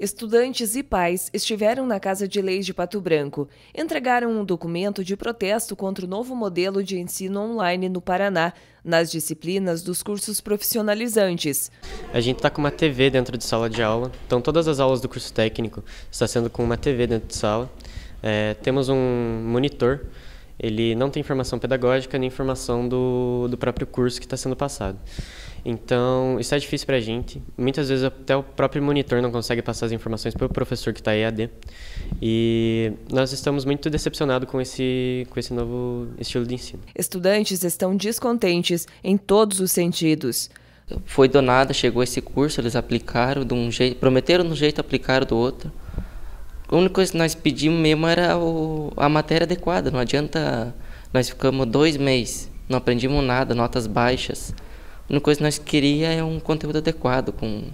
Estudantes e pais estiveram na Casa de Leis de Pato Branco, entregaram um documento de protesto contra o novo modelo de ensino online no Paraná, nas disciplinas dos cursos profissionalizantes. A gente está com uma TV dentro de sala de aula, então todas as aulas do curso técnico está sendo com uma TV dentro de sala. É, temos um monitor, ele não tem informação pedagógica nem informação do, do próprio curso que está sendo passado. Então, isso é difícil para a gente. Muitas vezes até o próprio monitor não consegue passar as informações para o professor que está EAD. E nós estamos muito decepcionados com esse, com esse novo estilo de ensino. Estudantes estão descontentes em todos os sentidos. Foi do nada, chegou esse curso, eles aplicaram de um jeito, prometeram de um jeito, aplicaram do outro. A única coisa que nós pedimos mesmo era o, a matéria adequada. Não adianta, nós ficamos dois meses, não aprendimos nada, notas baixas. No coisa que nós queria é um conteúdo adequado com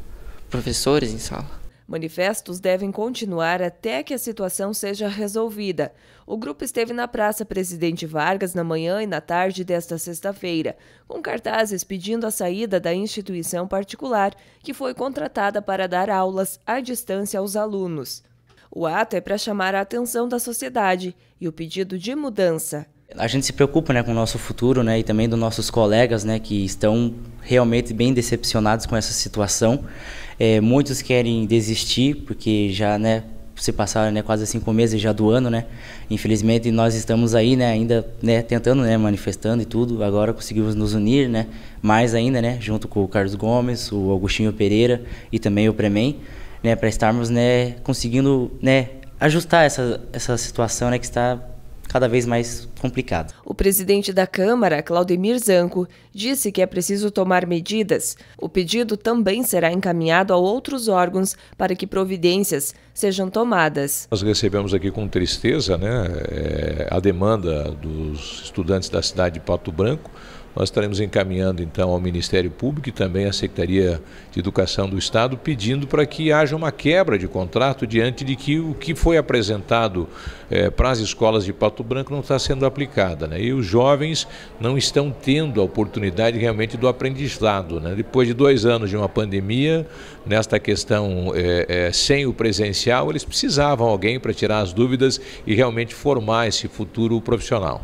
professores em sala. Manifestos devem continuar até que a situação seja resolvida. O grupo esteve na Praça Presidente Vargas na manhã e na tarde desta sexta-feira, com cartazes pedindo a saída da instituição particular que foi contratada para dar aulas à distância aos alunos. O ato é para chamar a atenção da sociedade e o pedido de mudança a gente se preocupa né, com o nosso futuro né, e também dos nossos colegas né, que estão realmente bem decepcionados com essa situação. É, muitos querem desistir porque já né, se passaram né, quase cinco meses já do ano, né? Infelizmente nós estamos aí, né? Ainda né, tentando, né? Manifestando e tudo. Agora conseguimos nos unir, né? Mais ainda, né? Junto com o Carlos Gomes, o Augustinho Pereira e também o Premem, né? Para estarmos, né? Conseguindo, né? Ajustar essa essa situação, né? Que está cada vez mais complicado. O presidente da Câmara, Claudemir Zanco, disse que é preciso tomar medidas. O pedido também será encaminhado a outros órgãos para que providências sejam tomadas. Nós recebemos aqui com tristeza né, é, a demanda dos estudantes da cidade de Pato Branco nós estaremos encaminhando então ao Ministério Público e também à Secretaria de Educação do Estado pedindo para que haja uma quebra de contrato diante de que o que foi apresentado eh, para as escolas de Pato Branco não está sendo aplicada. Né? E os jovens não estão tendo a oportunidade realmente do aprendizado. Né? Depois de dois anos de uma pandemia, nesta questão eh, eh, sem o presencial, eles precisavam alguém para tirar as dúvidas e realmente formar esse futuro profissional.